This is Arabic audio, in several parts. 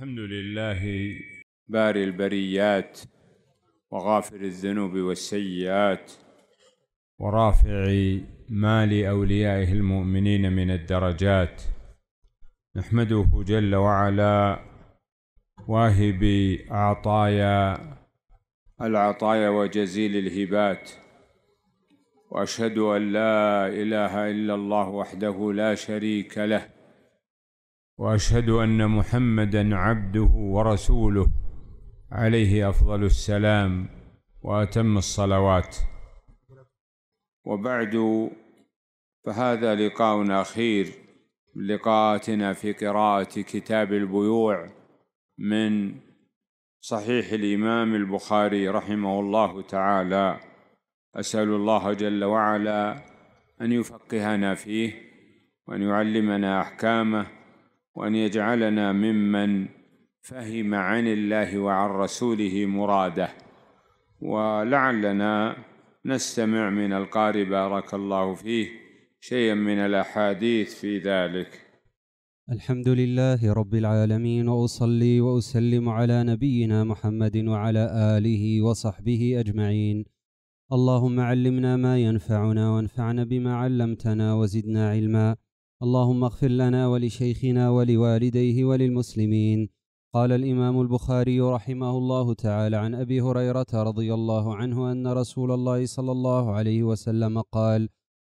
الحمد لله باري البريات وغافر الذنوب والسيئات ورافع مال اوليائه المؤمنين من الدرجات نحمده جل وعلا واهب عطايا العطايا وجزيل الهبات واشهد ان لا اله الا الله وحده لا شريك له واشهد ان محمدا عبده ورسوله عليه افضل السلام واتم الصلوات وبعد فهذا لقاء اخير من لقاءاتنا في قراءه كتاب البيوع من صحيح الامام البخاري رحمه الله تعالى اسال الله جل وعلا ان يفقهنا فيه وان يعلمنا احكامه وأن يجعلنا ممن فهم عن الله وعن رسوله مراده ولعلنا نستمع من القارئ بارك الله فيه شيئا من الأحاديث في ذلك الحمد لله رب العالمين واصلي واسلم على نبينا محمد وعلى اله وصحبه اجمعين اللهم علمنا ما ينفعنا وانفعنا بما علمتنا وزدنا علما اللهم اغفر لنا ولشيخنا ولوالديه وللمسلمين قال الامام البخاري رحمه الله تعالى عن ابي هريره رضي الله عنه ان رسول الله صلى الله عليه وسلم قال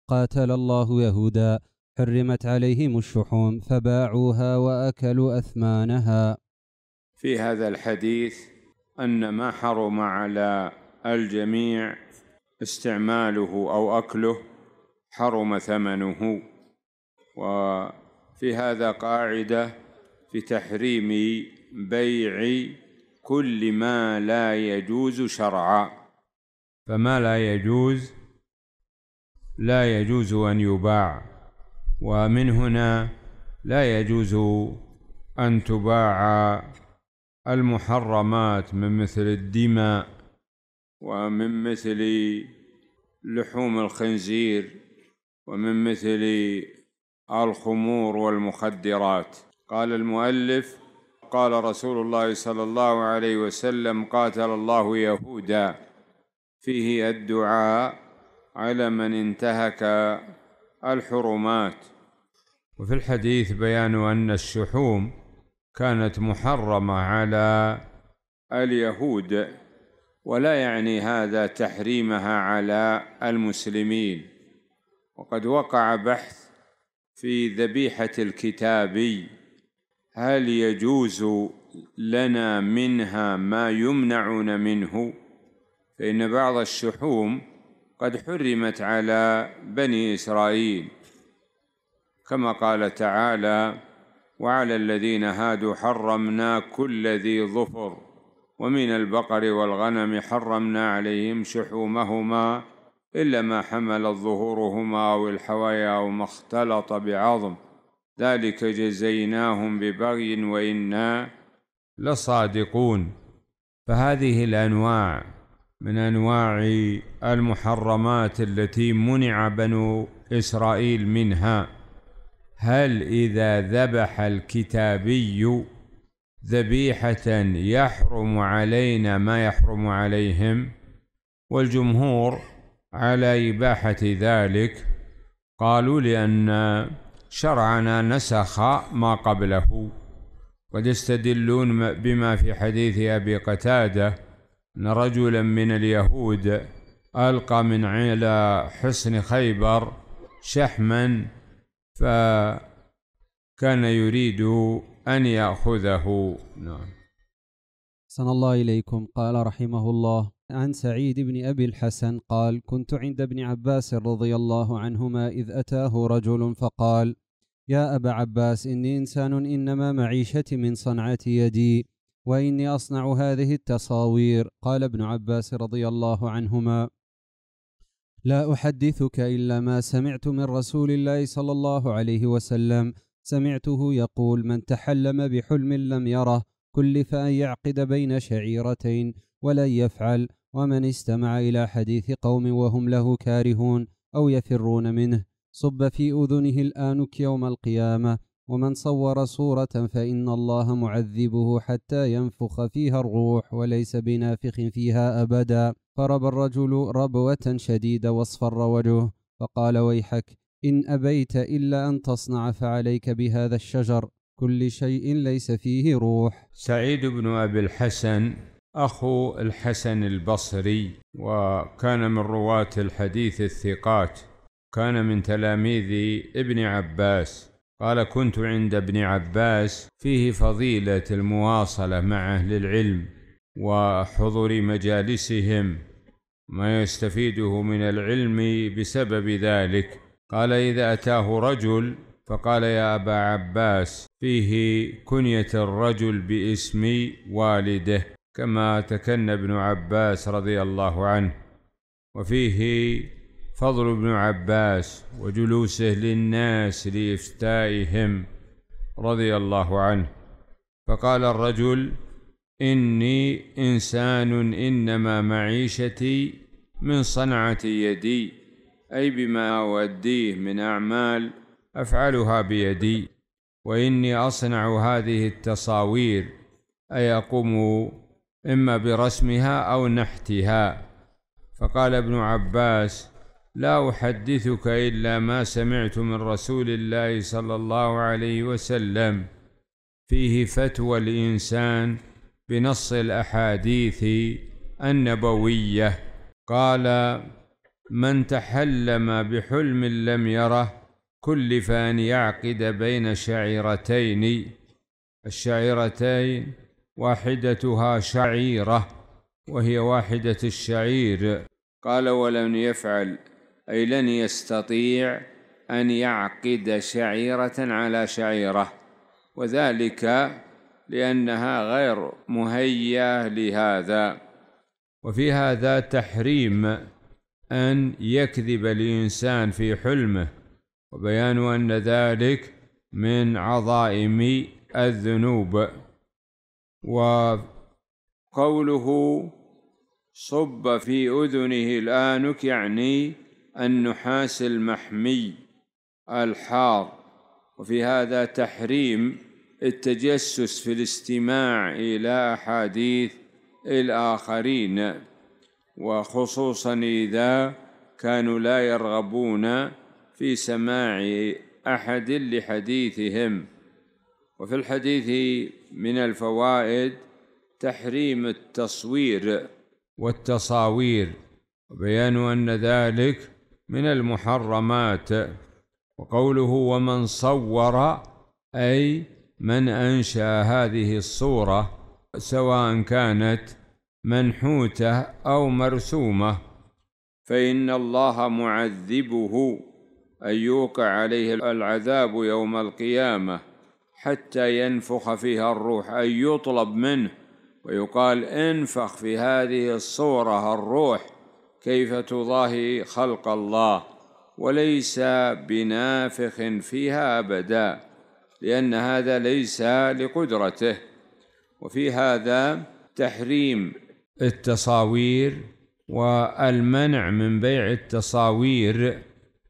قاتل الله يهودا حرمت عليهم الشحوم فباعوها واكلوا اثمانها في هذا الحديث ان ما حرم على الجميع استعماله او اكله حرم ثمنه وفي هذا قاعدة في تحريم بيع كل ما لا يجوز شرعا فما لا يجوز لا يجوز أن يباع ومن هنا لا يجوز أن تباع المحرمات من مثل الدماء ومن مثل لحوم الخنزير ومن مثل الخمور والمخدرات قال المؤلف قال رسول الله صلى الله عليه وسلم قاتل الله يهودا فيه الدعاء على من انتهك الحرمات وفي الحديث بيان أن الشحوم كانت محرمة على اليهود ولا يعني هذا تحريمها على المسلمين وقد وقع بحث في ذبيحة الكتابي هل يجوز لنا منها ما يمنعنا منه فإن بعض الشحوم قد حرمت على بني إسرائيل كما قال تعالى وعلى الذين هادوا حرمنا كل ذي ظفر ومن البقر والغنم حرمنا عليهم شحومهما إلا ما حملت ظهورهما أو الحوايا أو ما اختلط بعظم ذلك جزيناهم ببغي وإنا لصادقون فهذه الأنواع من أنواع المحرمات التي منع بنو إسرائيل منها هل إذا ذبح الكتابي ذبيحة يحرم علينا ما يحرم عليهم والجمهور على إباحة ذلك قالوا لأن شرعنا نسخ ما قبله قد يستدلون بما في حديث أبي قتادة أن رجلا من اليهود ألقى من على حصن خيبر شحما فكان يريد أن يأخذه نعم سن الله إليكم قال رحمه الله عن سعيد بن أبي الحسن قال كنت عند ابن عباس رضي الله عنهما إذ أتاه رجل فقال يا أبا عباس إني إنسان إنما معيشتي من صنعة يدي وإني أصنع هذه التصاوير قال ابن عباس رضي الله عنهما لا أحدثك إلا ما سمعت من رسول الله صلى الله عليه وسلم سمعته يقول من تحلم بحلم لم يره كلف أن يعقد بين شعيرتين ولن يفعل ومن استمع إلى حديث قوم وهم له كارهون أو يفرون منه صب في أذنه الآنك يوم القيامة ومن صور صورة فإن الله معذبه حتى ينفخ فيها الروح وليس بنافخ فيها أبدا فرب الرجل ربوة شديدة واصفر وجهه فقال ويحك إن أبيت إلا أن تصنع فعليك بهذا الشجر كل شيء ليس فيه روح سعيد بن أبي الحسن أخو الحسن البصري وكان من رواة الحديث الثقات كان من تلاميذ ابن عباس قال كنت عند ابن عباس فيه فضيلة المواصلة مع أهل العلم وحضور مجالسهم ما يستفيده من العلم بسبب ذلك قال إذا أتاه رجل فقال يا أبا عباس فيه كنية الرجل باسم والده كما تكن ابن عباس رضي الله عنه وفيه فضل ابن عباس وجلوسه للناس لافتائهم رضي الله عنه فقال الرجل اني انسان انما معيشتي من صنعه يدي اي بما اوديه من اعمال افعلها بيدي واني اصنع هذه التصاوير اي اقوم إما برسمها أو نحتها فقال ابن عباس لا أحدثك إلا ما سمعت من رسول الله صلى الله عليه وسلم فيه فتوى الإنسان بنص الأحاديث النبوية قال من تحلم بحلم لم يره كلف أن يعقد بين شعيرتين الشعيرتين واحدتها شعيرة وهي واحدة الشعير قال ولن يفعل أي لن يستطيع أن يعقد شعيرة على شعيرة وذلك لأنها غير مهيا لهذا وفي هذا تحريم أن يكذب الإنسان في حلمه وبيان أن ذلك من عظائم الذنوب وقوله صب في أذنه الآنك يعني النحاس المحمي الحار وفي هذا تحريم التجسس في الاستماع إلى أحاديث الآخرين وخصوصا إذا كانوا لا يرغبون في سماع أحد لحديثهم وفي الحديث من الفوائد تحريم التصوير والتصاوير وبيان أن ذلك من المحرمات وقوله ومن صور أي من أنشأ هذه الصورة سواء كانت منحوتة أو مرسومة فإن الله معذبه أن يوقع عليه العذاب يوم القيامة حتى ينفخ فيها الروح أي يطلب منه ويقال انفخ في هذه الصورة الروح كيف تضاهي خلق الله وليس بنافخ فيها أبدا لأن هذا ليس لقدرته وفي هذا تحريم التصاوير والمنع من بيع التصاوير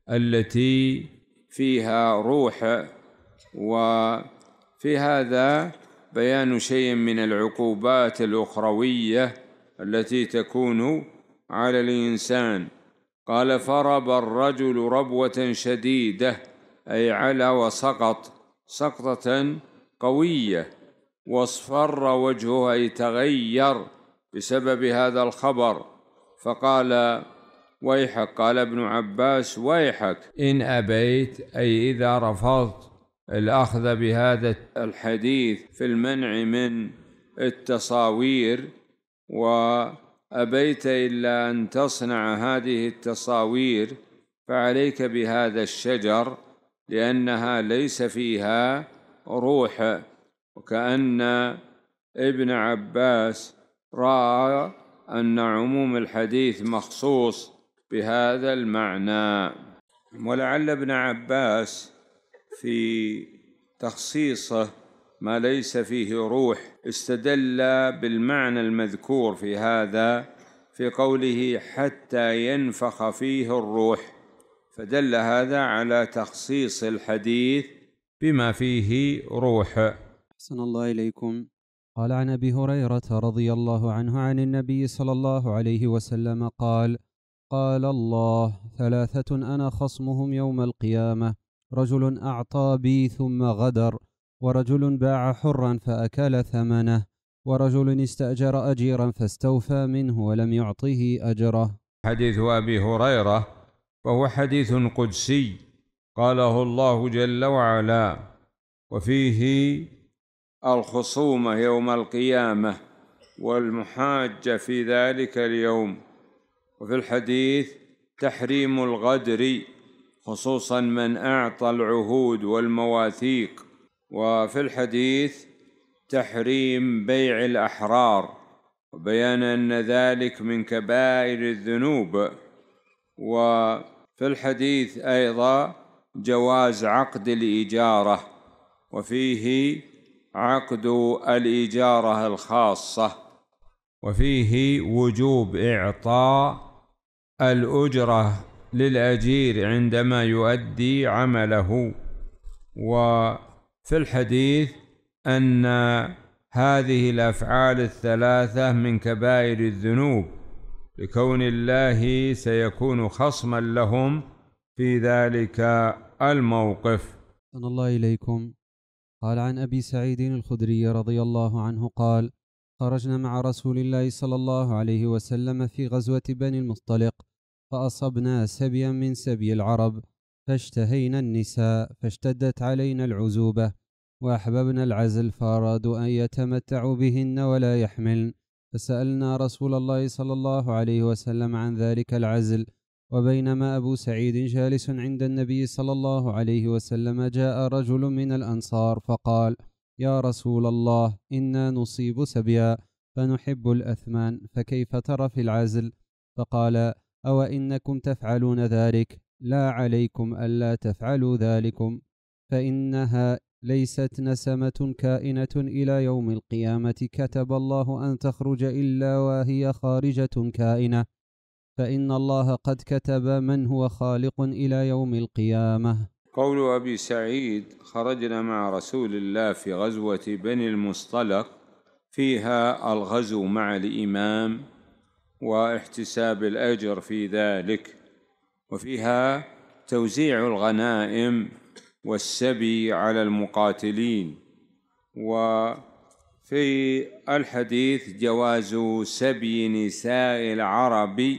التي فيها روح و في هذا بيان شيء من العقوبات الأخروية التي تكون على الإنسان قال فرب الرجل ربوة شديدة أي علا وسقط سقطة قوية واصفر وجهه أي تغير بسبب هذا الخبر فقال ويحك قال ابن عباس ويحك إن أبيت أي إذا رفضت الأخذ بهذا الحديث في المنع من التصاوير وأبيت إلا أن تصنع هذه التصاوير فعليك بهذا الشجر لأنها ليس فيها روح وكأن ابن عباس رأى أن عموم الحديث مخصوص بهذا المعنى ولعل ابن عباس في تخصيصه ما ليس فيه روح استدل بالمعنى المذكور في هذا في قوله حتى ينفخ فيه الروح فدل هذا على تخصيص الحديث بما فيه روح احسن الله اليكم قال عن ابي هريره رضي الله عنه عن النبي صلى الله عليه وسلم قال قال الله ثلاثه انا خصمهم يوم القيامه رجل أعطى بي ثم غدر ورجل باع حرا فأكل ثمنه ورجل استأجر أجيرا فاستوفى منه ولم يعطه أجره حديث أبي هريرة وهو حديث قدسي قاله الله جل وعلا وفيه الخصومة يوم القيامة والمحاجة في ذلك اليوم وفي الحديث تحريم الغدر خصوصا من اعطى العهود والمواثيق وفي الحديث تحريم بيع الاحرار وبيان ان ذلك من كبائر الذنوب وفي الحديث ايضا جواز عقد الاجاره وفيه عقد الاجاره الخاصه وفيه وجوب اعطاء الاجره للأجير عندما يؤدي عمله وفي الحديث أن هذه الأفعال الثلاثة من كبائر الذنوب لكون الله سيكون خصما لهم في ذلك الموقف أن الله إليكم قال عن أبي سعيد الخدري رضي الله عنه قال خرجنا مع رسول الله صلى الله عليه وسلم في غزوة بني المصطلق فأصبنا سبيا من سبي العرب فاشتهينا النساء فاشتدت علينا العزوبة وأحببنا العزل فأرادوا أن يتمتعوا بهن ولا يحملن فسألنا رسول الله صلى الله عليه وسلم عن ذلك العزل وبينما أبو سعيد جالس عند النبي صلى الله عليه وسلم جاء رجل من الأنصار فقال يا رسول الله إنا نصيب سبيا فنحب الأثمان فكيف ترى في العزل فقال أو إنكم تفعلون ذلك لا عليكم ألا تفعلوا ذلكم فإنها ليست نسمة كائنة إلى يوم القيامة كتب الله أن تخرج إلا وهي خارجة كائنة فإن الله قد كتب من هو خالق إلى يوم القيامة قول أبي سعيد خرجنا مع رسول الله في غزوة بني المصطلق فيها الغزو مع الإمام واحتساب الأجر في ذلك وفيها توزيع الغنائم والسبي على المقاتلين وفي الحديث جواز سبي نساء العرب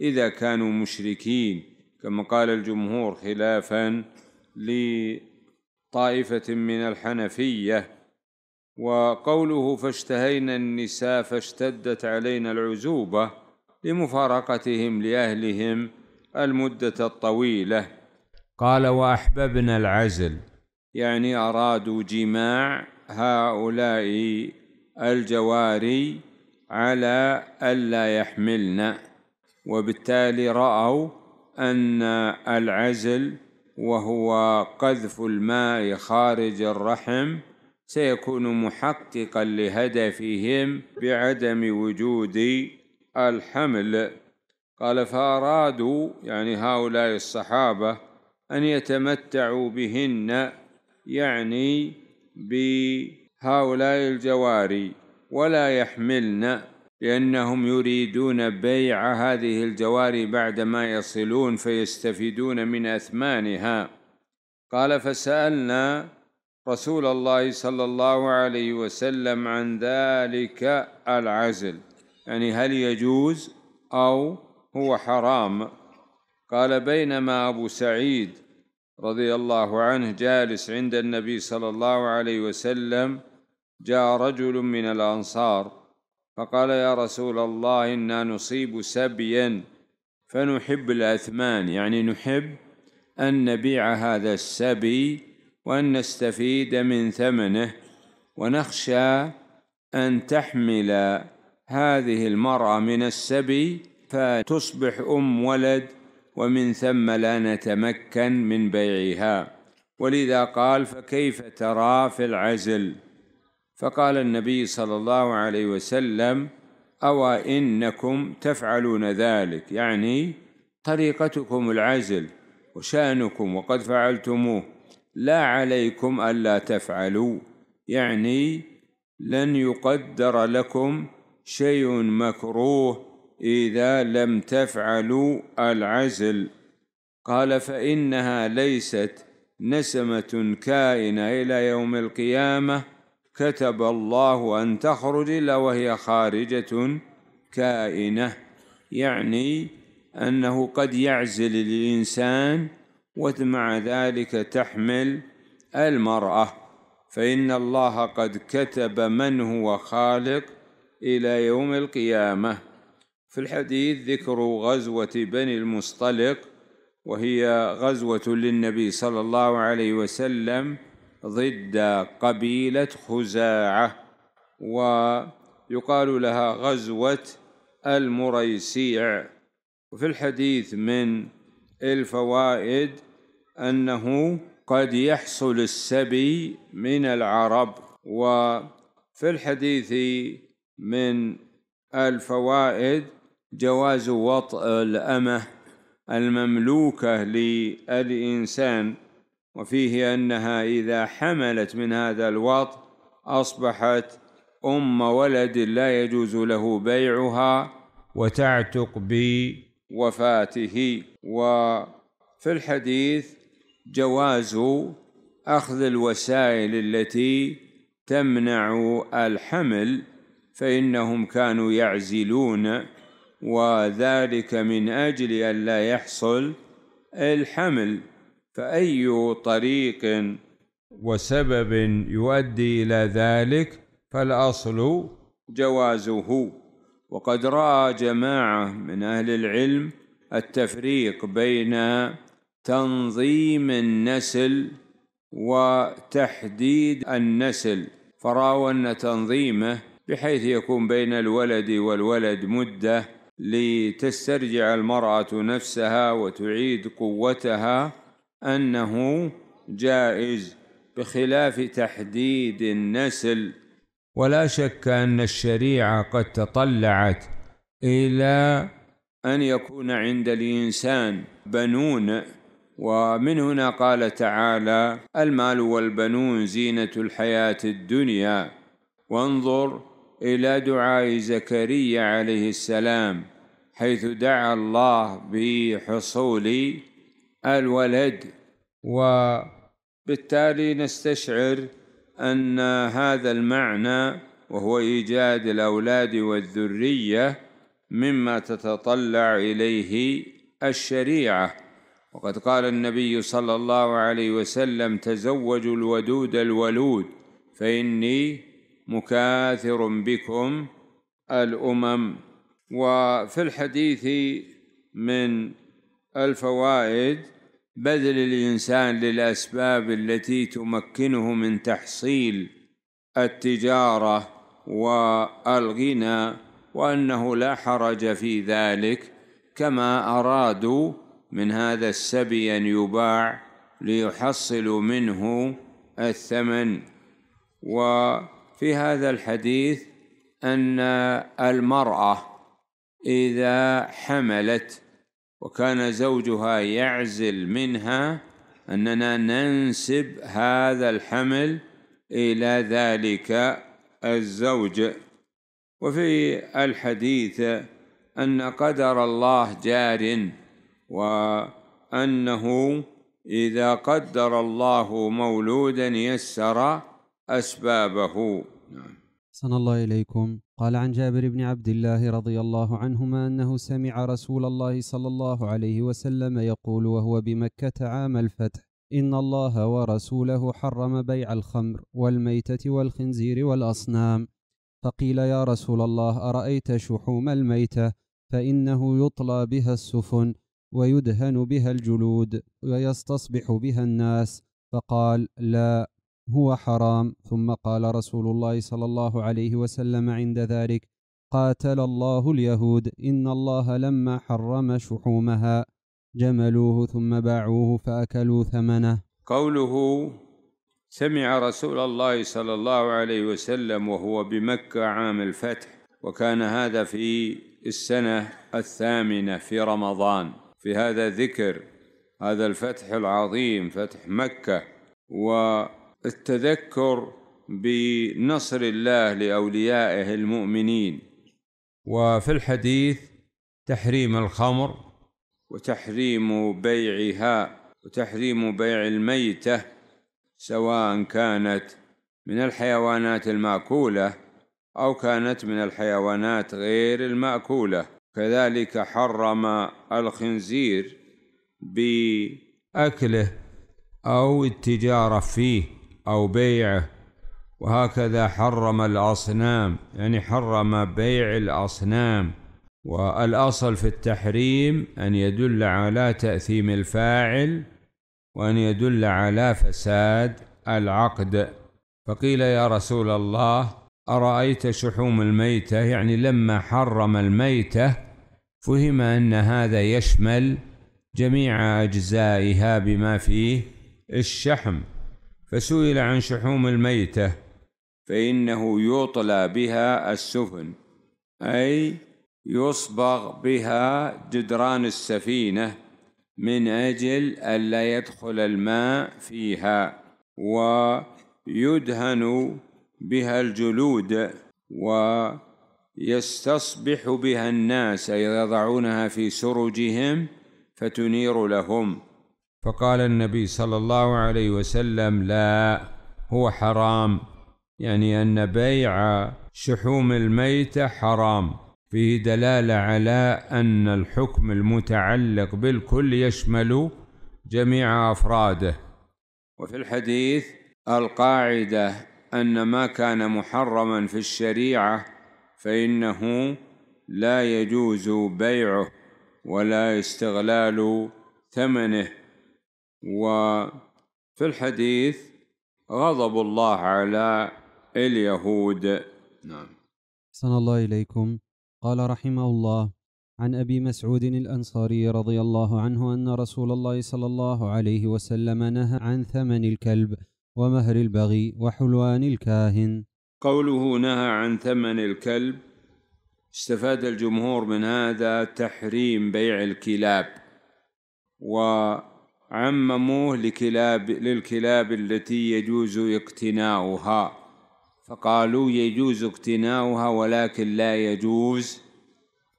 إذا كانوا مشركين كما قال الجمهور خلافا لطائفة من الحنفية وقوله فاشتهينا النساء فاشتدت علينا العزوبه لمفارقتهم لأهلهم المدة الطويلة قال وأحببنا العزل يعني أرادوا جماع هؤلاء الجواري على ألا يحملن وبالتالي رأوا أن العزل وهو قذف الماء خارج الرحم سيكون محققا لهدفهم بعدم وجود الحمل قال فأرادوا يعني هؤلاء الصحابة أن يتمتعوا بهن يعني بهؤلاء الجواري ولا يحملن لأنهم يريدون بيع هذه الجواري بعدما يصلون فيستفيدون من أثمانها قال فسألنا رسول الله صلى الله عليه وسلم عن ذلك العزل يعني هل يجوز أو هو حرام قال بينما أبو سعيد رضي الله عنه جالس عند النبي صلى الله عليه وسلم جاء رجل من الأنصار فقال يا رسول الله إنا نصيب سبيا فنحب الأثمان يعني نحب أن نبيع هذا السبي وأن نستفيد من ثمنه ونخشى أن تحمل هذه المرأة من السبي فتصبح أم ولد ومن ثم لا نتمكن من بيعها ولذا قال فكيف ترى في العزل فقال النبي صلى الله عليه وسلم أو إنكم تفعلون ذلك يعني طريقتكم العزل وشأنكم وقد فعلتموه لا عليكم ألا تفعلوا يعني لن يقدر لكم شيء مكروه إذا لم تفعلوا العزل قال فإنها ليست نسمة كائنة إلى يوم القيامة كتب الله أن تخرج إلا وهي خارجة كائنة يعني أنه قد يعزل الإنسان ومع ذلك تحمل المرأة فإن الله قد كتب من هو خالق إلى يوم القيامة في الحديث ذكر غزوة بني المصطلق وهي غزوة للنبي صلى الله عليه وسلم ضد قبيلة خزاعة ويقال لها غزوة المريسيع وفي الحديث من الفوائد أنه قد يحصل السبي من العرب وفي الحديث من الفوائد جواز وطء الأمة المملوكة للإنسان وفيه أنها إذا حملت من هذا الوط أصبحت أم ولد لا يجوز له بيعها وتعتق بوفاته وفي الحديث جواز أخذ الوسائل التي تمنع الحمل فإنهم كانوا يعزلون وذلك من أجل أن لا يحصل الحمل فأي طريق وسبب يؤدي إلى ذلك فالأصل جوازه وقد رأى جماعة من أهل العلم التفريق بين تنظيم النسل وتحديد النسل فرأوا أن تنظيمه بحيث يكون بين الولد والولد مدة لتسترجع المرأة نفسها وتعيد قوتها أنه جائز بخلاف تحديد النسل ولا شك أن الشريعة قد تطلعت إلى أن يكون عند الإنسان بنون ومن هنا قال تعالى المال والبنون زينة الحياة الدنيا وانظر إلى دعاء زكريا عليه السلام حيث دعا الله بحصول الولد وبالتالي نستشعر أن هذا المعنى وهو إيجاد الأولاد والذرية مما تتطلع إليه الشريعة وقد قال النبي صلى الله عليه وسلم تزوجوا الودود الولود فإني مكاثر بكم الأمم وفي الحديث من الفوائد بذل الإنسان للأسباب التي تمكنه من تحصيل التجارة والغنى وأنه لا حرج في ذلك كما أرادوا من هذا السبي أن يباع ليحصلوا منه الثمن و في هذا الحديث أن المرأة إذا حملت وكان زوجها يعزل منها أننا ننسب هذا الحمل إلى ذلك الزوج وفي الحديث أن قدر الله جار وأنه إذا قدر الله مولودا يسر أسبابه نعم أحسن الله إليكم قال عن جابر بن عبد الله رضي الله عنهما أنه سمع رسول الله صلى الله عليه وسلم يقول وهو بمكة عام الفتح إن الله ورسوله حرم بيع الخمر والميتة والخنزير والأصنام فقيل يا رسول الله أرأيت شحوم الميتة فإنه يطلى بها السفن ويدهن بها الجلود ويستصبح بها الناس فقال لا هو حرام ثم قال رسول الله صلى الله عليه وسلم عند ذلك قاتل الله اليهود ان الله لما حرم شحومها جملوه ثم باعوه فاكلوا ثمنه قوله سمع رسول الله صلى الله عليه وسلم وهو بمكه عام الفتح وكان هذا في السنه الثامنه في رمضان في هذا ذكر هذا الفتح العظيم فتح مكه و التذكر بنصر الله لاوليائه المؤمنين وفي الحديث تحريم الخمر وتحريم بيعها وتحريم بيع الميته سواء كانت من الحيوانات الماكوله او كانت من الحيوانات غير الماكوله كذلك حرم الخنزير باكله او التجاره فيه أو بيعه وهكذا حرم الأصنام يعني حرم بيع الأصنام والأصل في التحريم أن يدل على تأثيم الفاعل وأن يدل على فساد العقد فقيل يا رسول الله أرأيت شحوم الميتة يعني لما حرم الميتة فهم أن هذا يشمل جميع أجزائها بما فيه الشحم فسئل عن شحوم الميتة فإنه يطلى بها السفن أي يصبغ بها جدران السفينة من أجل ألا يدخل الماء فيها ويدهن بها الجلود ويستصبح بها الناس يضعونها في سرجهم فتنير لهم فقال النبي صلى الله عليه وسلم لا هو حرام يعني أن بيع شحوم الميتة حرام فيه دلالة على أن الحكم المتعلق بالكل يشمل جميع أفراده وفي الحديث القاعدة أن ما كان محرما في الشريعة فإنه لا يجوز بيعه ولا استغلال ثمنه وفي الحديث غضب الله على اليهود نعم أحسن الله إليكم قال رحمه الله عن أبي مسعود الأنصاري رضي الله عنه أن رسول الله صلى الله عليه وسلم نهى عن ثمن الكلب ومهر البغي وحلوان الكاهن قوله نهى عن ثمن الكلب استفاد الجمهور من هذا تحريم بيع الكلاب و عمموه لكلاب للكلاب التي يجوز اقتناؤها فقالوا يجوز اقتناؤها ولكن لا يجوز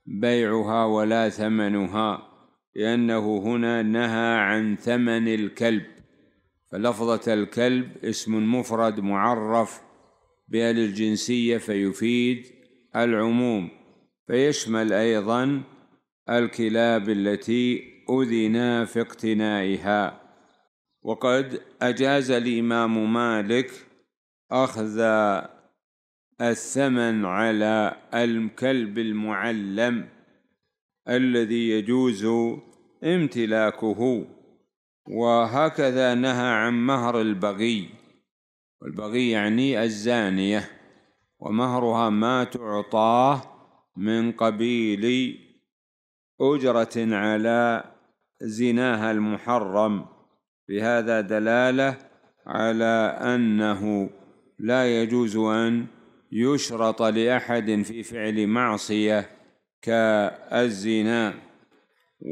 بيعها ولا ثمنها لأنه هنا نهى عن ثمن الكلب فلفظة الكلب اسم مفرد معرف بأهل الجنسية فيفيد العموم فيشمل أيضا الكلاب التي أذنا في اقتنائها وقد أجاز الإمام مالك أخذ الثمن على الكلب المعلم الذي يجوز امتلاكه وهكذا نهى عن مهر البغي والبغي يعني الزانية ومهرها ما تعطاه من قبيل أجرة على زناها المحرم بهذا دلالة على أنه لا يجوز أن يشرط لأحد في فعل معصية كالزنا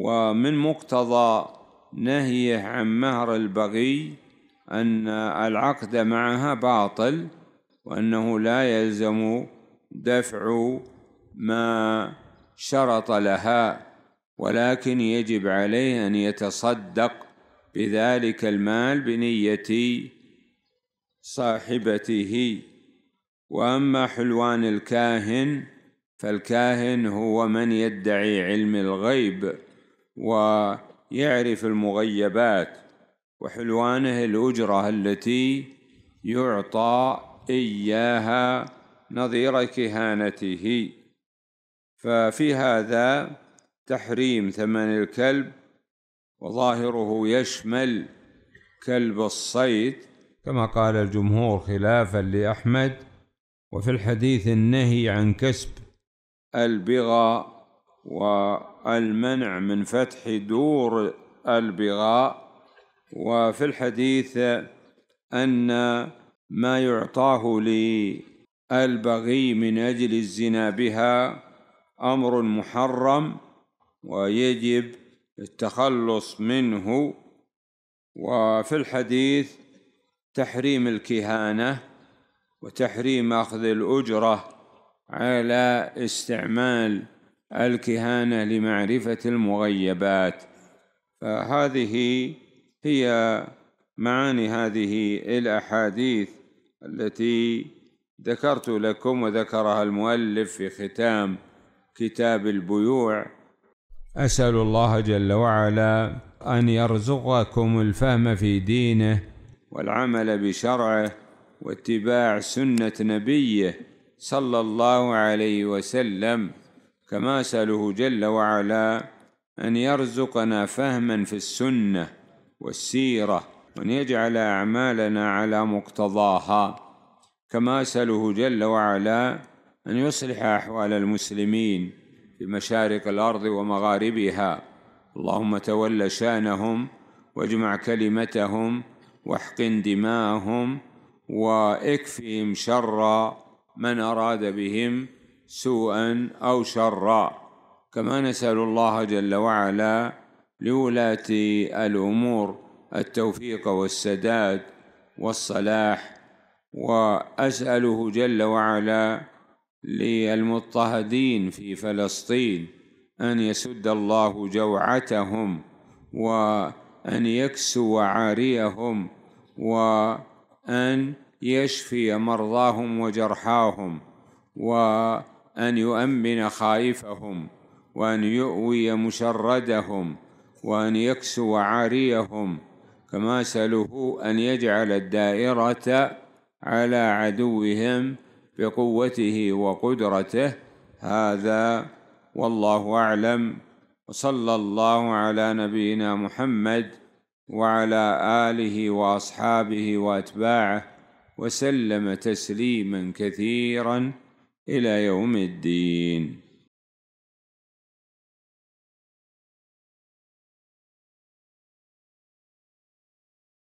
ومن مقتضى نهيه عن مهر البغي أن العقد معها باطل وأنه لا يلزم دفع ما شرط لها ولكن يجب عليه أن يتصدق بذلك المال بنية صاحبته وأما حلوان الكاهن فالكاهن هو من يدعي علم الغيب ويعرف المغيبات وحلوانه الأجرة التي يعطى إياها نظير كهانته ففي هذا تحريم ثمن الكلب وظاهره يشمل كلب الصيد كما قال الجمهور خلافا لأحمد وفي الحديث النهي عن كسب البغا والمنع من فتح دور البغاء وفي الحديث أن ما يعطاه للبغي من أجل الزنا بها أمر محرم ويجب التخلص منه وفي الحديث تحريم الكهانة وتحريم أخذ الأجرة على استعمال الكهانة لمعرفة المغيبات فهذه هي معاني هذه الأحاديث التي ذكرت لكم وذكرها المؤلف في ختام كتاب البيوع أسأل الله جل وعلا أن يرزقكم الفهم في دينه والعمل بشرعه واتباع سنة نبيه صلى الله عليه وسلم كما أسأله جل وعلا أن يرزقنا فهما في السنة والسيرة وأن يجعل أعمالنا على مقتضاها كما أسأله جل وعلا أن يصلح أحوال المسلمين في مشارق الارض ومغاربها اللهم تول شانهم واجمع كلمتهم واحقن دماءهم واكفهم شر من اراد بهم سوءا او شرا كما نسال الله جل وعلا لولاه الامور التوفيق والسداد والصلاح واساله جل وعلا للمضطهدين في فلسطين أن يسد الله جوعتهم وأن يكسو عاريهم وأن يشفي مرضاهم وجرحاهم وأن يؤمن خائفهم وأن يؤوي مشردهم وأن يكسو عاريهم كما سأله أن يجعل الدائرة على عدوهم بقوته وقدرته هذا والله أعلم وصلى الله على نبينا محمد وعلى آله وأصحابه وأتباعه وسلم تسليما كثيرا إلى يوم الدين